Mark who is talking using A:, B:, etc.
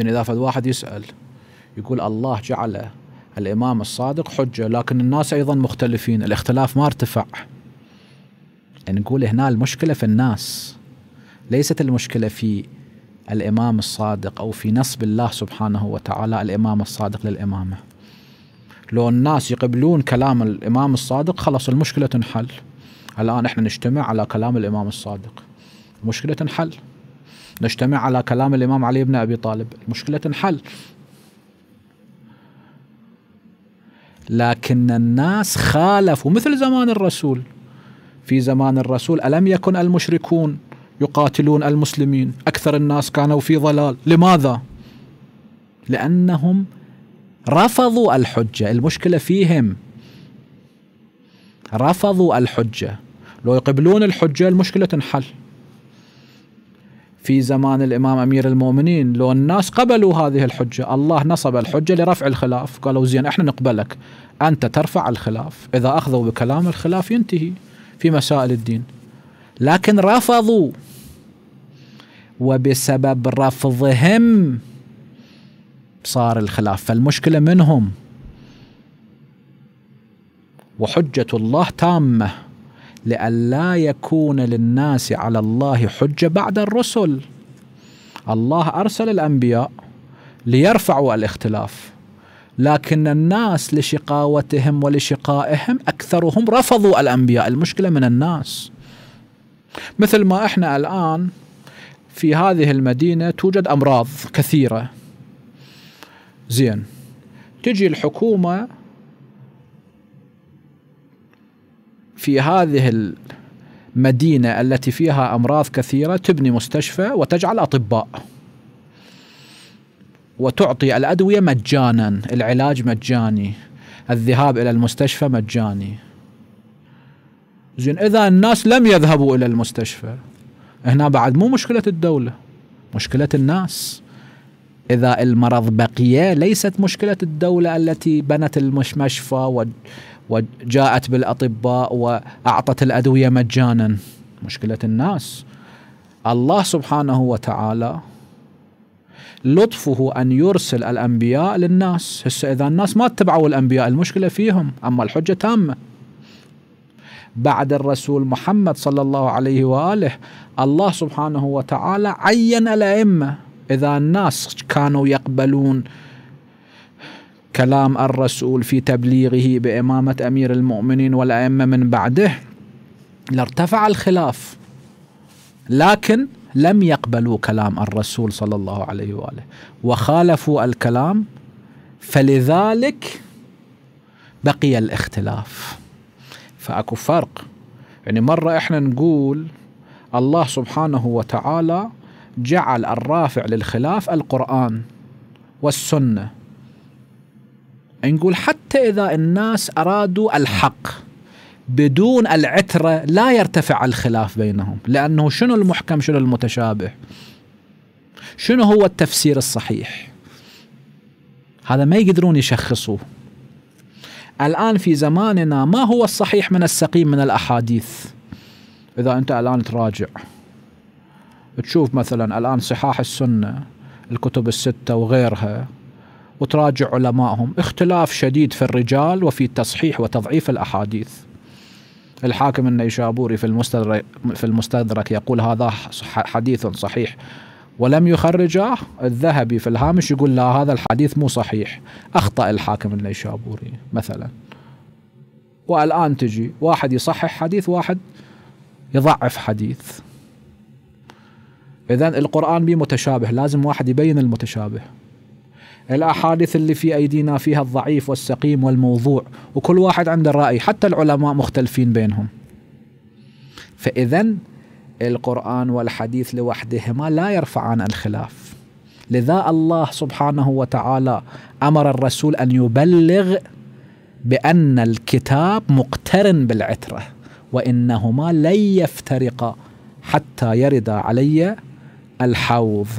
A: زين اذا فد واحد يسال يقول الله جعل الامام الصادق حجه لكن الناس ايضا مختلفين الاختلاف ما ارتفع نقول هنا المشكله في الناس ليست المشكله في الامام الصادق او في نسب الله سبحانه وتعالى الامام الصادق للامامه لو الناس يقبلون كلام الامام الصادق خلص المشكله تنحل الان احنا نجتمع على كلام الامام الصادق المشكله تنحل نجتمع على كلام الإمام علي بن أبي طالب المشكلة تنحل لكن الناس خالفوا مثل زمان الرسول في زمان الرسول ألم يكن المشركون يقاتلون المسلمين أكثر الناس كانوا في ضلال لماذا؟ لأنهم رفضوا الحجة المشكلة فيهم رفضوا الحجة لو يقبلون الحجة المشكلة تنحل في زمان الإمام أمير المؤمنين لو الناس قبلوا هذه الحجة الله نصب الحجة لرفع الخلاف قالوا زين إحنا نقبلك أنت ترفع الخلاف إذا أخذوا بكلام الخلاف ينتهي في مسائل الدين لكن رفضوا وبسبب رفضهم صار الخلاف فالمشكلة منهم وحجة الله تامة لئلا يكون للناس على الله حجه بعد الرسل الله ارسل الانبياء ليرفعوا الاختلاف لكن الناس لشقاوتهم ولشقائهم اكثرهم رفضوا الانبياء المشكله من الناس مثل ما احنا الان في هذه المدينه توجد امراض كثيره زين تجي الحكومه في هذه المدينة التي فيها أمراض كثيرة تبني مستشفى وتجعل أطباء وتعطي الأدوية مجانا العلاج مجاني الذهاب إلى المستشفى مجاني زين إذا الناس لم يذهبوا إلى المستشفى هنا بعد مو مشكلة الدولة مشكلة الناس إذا المرض بقي ليست مشكلة الدولة التي بنت المشفى وجاءت بالأطباء وأعطت الأدوية مجانا مشكلة الناس الله سبحانه وتعالى لطفه أن يرسل الأنبياء للناس هسه إذا الناس ما اتبعوا الأنبياء المشكلة فيهم أما الحجة تامة بعد الرسول محمد صلى الله عليه وآله الله سبحانه وتعالى عين الأئمة إذا الناس كانوا يقبلون كلام الرسول في تبليغه بإمامة أمير المؤمنين والأئمة من بعده لارتفع الخلاف لكن لم يقبلوا كلام الرسول صلى الله عليه وآله وخالفوا الكلام فلذلك بقي الاختلاف فأكو فرق يعني مرة إحنا نقول الله سبحانه وتعالى جعل الرافع للخلاف القرآن والسنة نقول حتى إذا الناس أرادوا الحق بدون العترة لا يرتفع الخلاف بينهم لأنه شنو المحكم شنو المتشابه شنو هو التفسير الصحيح هذا ما يقدرون يشخصوه الآن في زماننا ما هو الصحيح من السقيم من الأحاديث إذا أنت الآن تراجع تشوف مثلا الآن صحاح السنة الكتب الستة وغيرها وتراجع علمائهم اختلاف شديد في الرجال وفي تصحيح وتضعيف الأحاديث الحاكم النيشابوري في المستدرك, في المستدرك يقول هذا حديث صحيح ولم يخرجه الذهبي في الهامش يقول لا هذا الحديث مو صحيح أخطأ الحاكم النيشابوري مثلا والآن تجي واحد يصحح حديث واحد يضعف حديث اذا القران به متشابه لازم واحد يبين المتشابه الاحاديث اللي في ايدينا فيها الضعيف والسقيم والموضوع وكل واحد عنده راي حتى العلماء مختلفين بينهم فاذا القران والحديث لوحدهما لا يرفعان الخلاف لذا الله سبحانه وتعالى امر الرسول ان يبلغ بان الكتاب مقترن بالعتره وانهما لن يفترقا حتى يرد علي الحوض